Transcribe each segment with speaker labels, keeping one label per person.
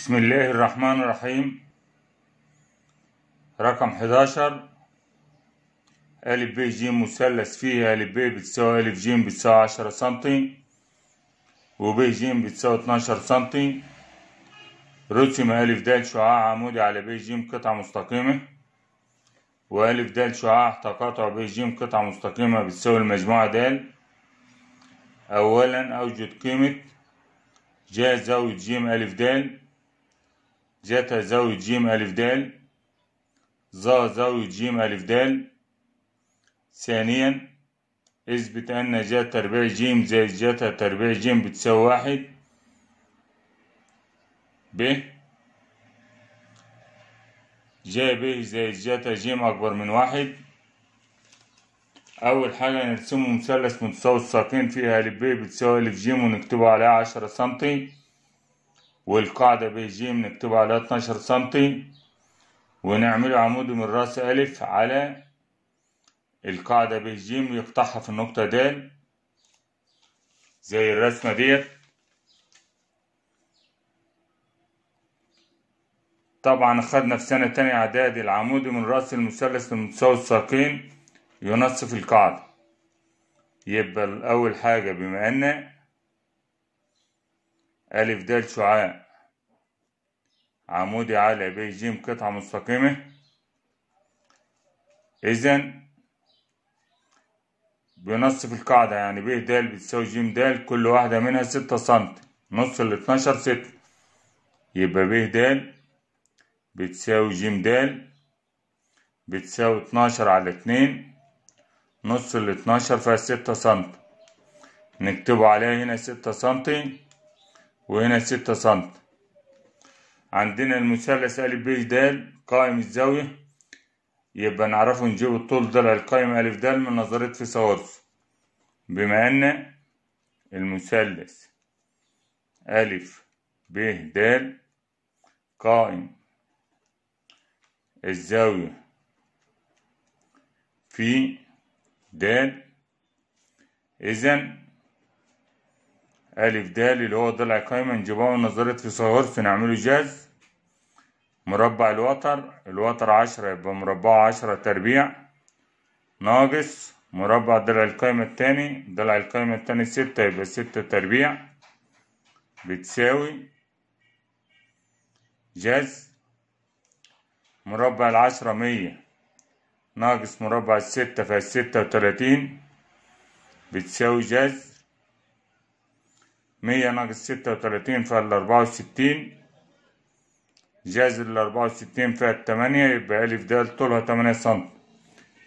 Speaker 1: بسم الله الرحمن الرحيم رقم 11 ا ب ج مثلث فيه ا ب بتساوي ا ج بتساوي 10 و ب ج بتساوي 12 سم رسم ا د شعاع عمودي على ب ج قطعة مستقيمة و ا د شعاع تقاطع ب ج قطعة مستقيمة بتساوي المجموعة د أولا أوجد قيمة ج زاوية ج ا د جتا زاوية جيم ألف دال ظا زاوية جيم ألف دال ثانيا اثبت أن جا تربيع جيم زائد جتا تربيع جيم بتساوي واحد ب جا ب زائد جتا جيم أكبر من واحد أول حاجة نرسمه مثلث متساوي الساقين فيه ألف ب بتساوي ألف جيم ونكتبه عليها عشرة سنتي والقاعدة جي بنكتبها على 12 سنتي ونعمل عمود من راس ألف على القاعدة جي ويقطعها في النقطة د زي الرسمة ديت طبعا خدنا في سنة تانية إعداد العمود من رأس المثلث المتساوي الساقين ينصف القاعدة يبقى أول حاجة بما أن ألف د شعاع عمودي على بي ج قطعة مستقيمة إذا بنصف القاعدة يعني ب د بتساوي ج د كل واحدة منها ستة سنتي نص ال 12 ستة يبقى ب د بتساوي ج د بتساوي 12 على 2 نص ال 12 فيها 6 سنتي نكتبه عليها هنا 6 سنتي وهنا 6 سنتي عندنا المثلث أ ب د قائم الزاوية يبقى نعرفه نجيب الطول ده للقائم أ د من نظرية فيثاغورس بما أن المثلث أ ب د قائم الزاوية في د إذن ألف د اللي هو ضلع قايمة من نظرة في صغرف نعمله جذر مربع الوتر الوتر عشرة يبقى مربعه عشرة تربيع ناقص مربع ضلع القايمة التاني ضلع القايمة التاني ستة يبقى ستة تربيع بتساوي جاز مربع العشرة مية ناقص مربع الستة فالستة وتلاتين بتساوي جاز مية ناقص ستة وتلاتين فيها الأربعة وستين جذر الأربعة وستين فيها التمانية يبقى ألف د طولها تمانية سنت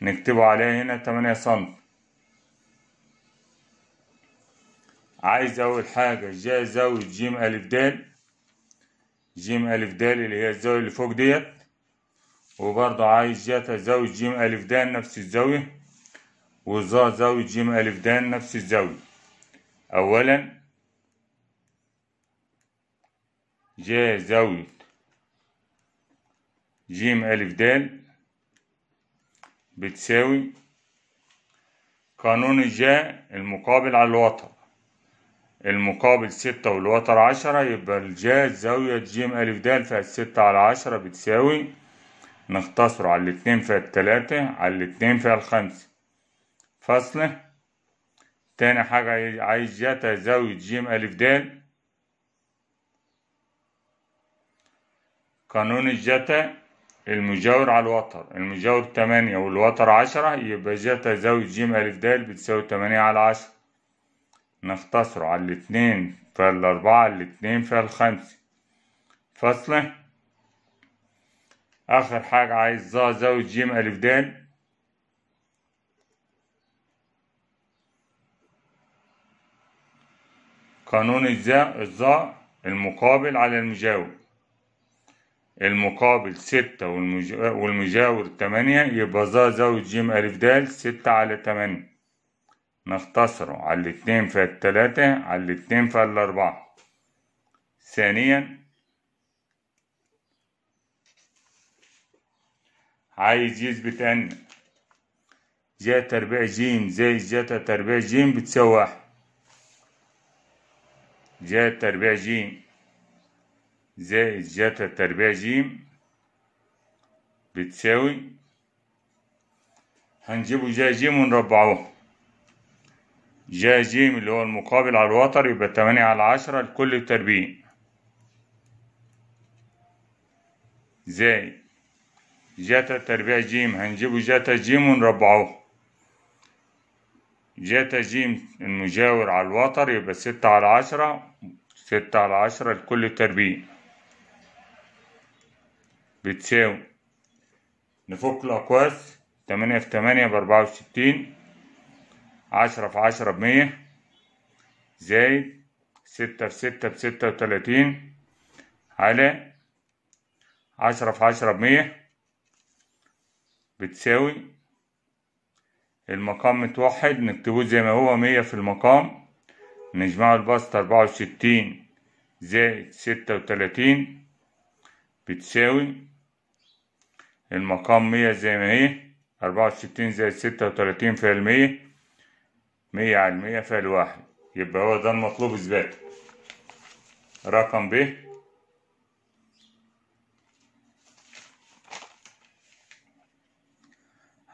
Speaker 1: نكتبه عليها هنا تمانية سنت عايز أول حاجة جا زاوية جيم ألف د جيم ألف د اللي هي الزاوية اللي فوق ديت وبرضو عايز جا زاوية جيم ألف د نفس الزاوية وزا زاوية جيم ألف د نفس الزاوية أولا ج زاوية ج ألف د بتساوي قانون جاء المقابل على الوتر المقابل ستة والوتر عشرة يبقى الجا زاوية ج ألف فيها ستة على عشرة بتساوي نختصر على الاتنين فيها التلاتة على الاتنين فيها الخمسة فصله تاني حاجة عايز جتا زاوية جيم ألف دال قانون الجتا المجاور على الوتر المجاور تمانية والوتر عشرة يبقى جتا زاوية جيم ألف دال بتساوي تمانية على عشرة نختصره على الاتنين فالأربعة على الاتنين فالخمسة فصلة آخر حاجة عايزها زاوية جيم ألف دال قانون الزاء المقابل على المجاور المقابل ستة والمجاور تمانية يبقى ظا زاوية جيم ألف دال ستة على تمانية نختصره على الاتنين في التلاتة على الاتنين في الأربعة ثانيا عايز يثبت أن جا تربيع جيم زي جاتا تربيع جيم بتساوي واحد جا تربيع جيم زائد جتا التربيع جيم بتساوي هنجيبه جا جيم ونربعوه جا جيم اللي هو المقابل على الوتر يبقى تمانية على عشرة لكل تربيع زائد جتا تربيع جيم هنجيبه جتا جيم ونربعوه جتا جيم المجاور على الوتر يبقى ستة على عشرة ستة على عشرة لكل تربيع بتساوي نفك الأقواس تمانية في تمانية بأربعة وستين عشرة في عشرة بمية زائد ستة في ستة بستة وتلاتين على عشرة في عشرة بمية بتساوي المقام متوحد نكتبه زي ما هو مية في المقام نجمع البسط أربعة وستين زائد ستة وتلاتين بتساوي المقام مية زي ما هي أربعة وستين زائد ستة وتلاتين في المية مية على المية في الواحد يبقى هو ده المطلوب إثباته رقم ب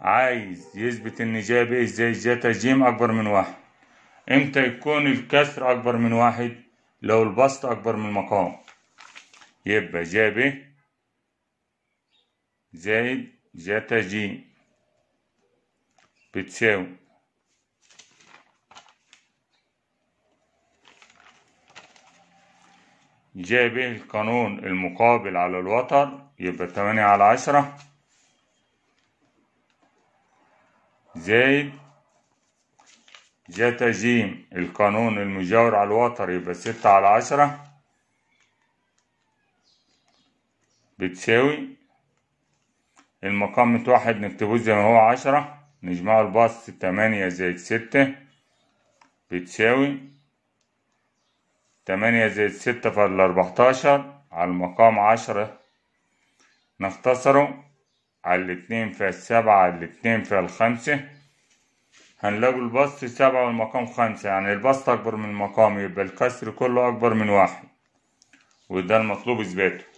Speaker 1: عايز يثبت ان جا ب ازاي جتا ج اكبر من واحد امتى يكون الكسر اكبر من واحد لو البسط اكبر من المقام يبقى جا ب زائد زتا جي بتساوي جاي به القانون المقابل على الوتر يبقى تمانية على عشرة زائد جتا ج القانون المجاور على الوتر يبقى ستة على عشرة بتساوي المقام متوحد نكتبه زي ما هو عشرة نجمعه الباص تمانية زائد ستة بتساوي تمانية زائد ستة فضل أربعتاشر على المقام عشرة نختصره على الاتنين في السبعة على الاتنين في الخمسة هنلاقوا البسط سبعة والمقام خمسة يعني البسط أكبر من المقام يبقى الكسر كله أكبر من واحد وده المطلوب إثباته